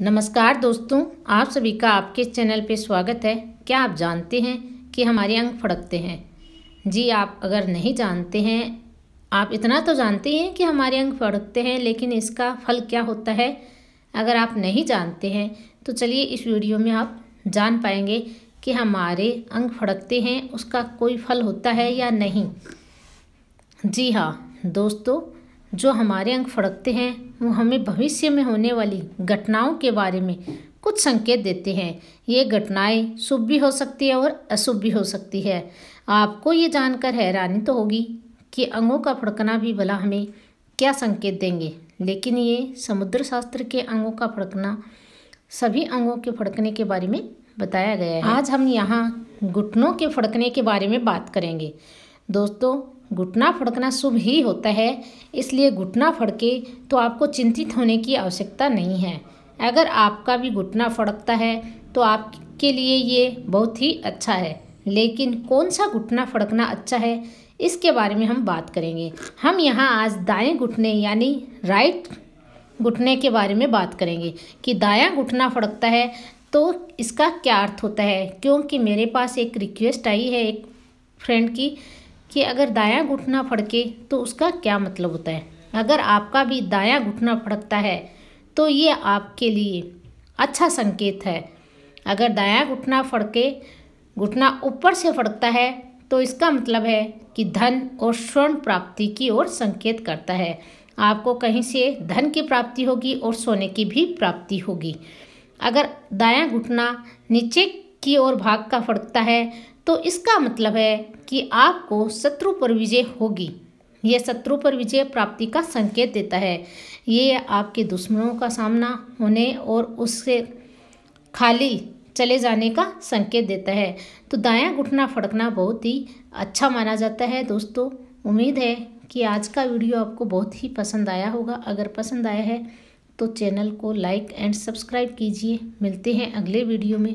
नमस्कार दोस्तों आप सभी का आपके चैनल पे स्वागत है क्या आप जानते हैं कि हमारे अंग फड़कते हैं जी आप अगर नहीं जानते हैं आप इतना तो जानते हैं कि हमारे अंग फड़कते हैं लेकिन इसका फल क्या होता है अगर आप नहीं जानते हैं तो चलिए इस वीडियो में आप जान पाएंगे कि हमारे अंग फड़कते हैं उसका कोई फल होता है या नहीं जी हाँ दोस्तों जो हमारे अंग फड़कते हैं वो हमें भविष्य में होने वाली घटनाओं के बारे में कुछ संकेत देते हैं ये घटनाएं शुभ भी हो सकती है और अशुभ भी हो सकती है आपको ये जानकर हैरानी तो होगी कि अंगों का फड़कना भी भला हमें क्या संकेत देंगे लेकिन ये समुद्र शास्त्र के अंगों का फड़कना सभी अंगों के फड़कने के बारे में बताया गया है आज हम यहाँ घुटनों के फड़कने के बारे में बात करेंगे दोस्तों घुटना फड़कना शुभ ही होता है इसलिए घुटना फड़के तो आपको चिंतित होने की आवश्यकता नहीं है अगर आपका भी घुटना फड़कता है तो आपके लिए ये बहुत ही अच्छा है लेकिन कौन सा घुटना फड़कना अच्छा है इसके बारे में हम बात करेंगे हम यहाँ आज दाएं घुटने यानी राइट घुटने के बारे में बात करेंगे कि दाया घुटना फड़कता है तो इसका क्या अर्थ होता है क्योंकि मेरे पास एक रिक्वेस्ट आई है एक फ्रेंड की कि अगर दाया घुटना फड़के तो उसका क्या मतलब होता है अगर आपका भी दाया घुटना फड़कता है तो ये आपके लिए अच्छा संकेत है अगर दाया घुटना फड़के घुटना ऊपर से फड़कता है तो इसका मतलब है कि धन और स्वर्ण प्राप्ति की ओर संकेत करता है आपको कहीं से धन की प्राप्ति होगी और सोने की भी प्राप्ति होगी अगर दाया घुटना नीचे की ओर भाग का फड़कता है तो इसका मतलब है कि आपको शत्रु पर विजय होगी यह शत्रु पर विजय प्राप्ति का संकेत देता है ये आपके दुश्मनों का सामना होने और उससे खाली चले जाने का संकेत देता है तो दायां घुटना फड़कना बहुत ही अच्छा माना जाता है दोस्तों उम्मीद है कि आज का वीडियो आपको बहुत ही पसंद आया होगा अगर पसंद आया है तो चैनल को लाइक एंड सब्सक्राइब कीजिए मिलते हैं अगले वीडियो में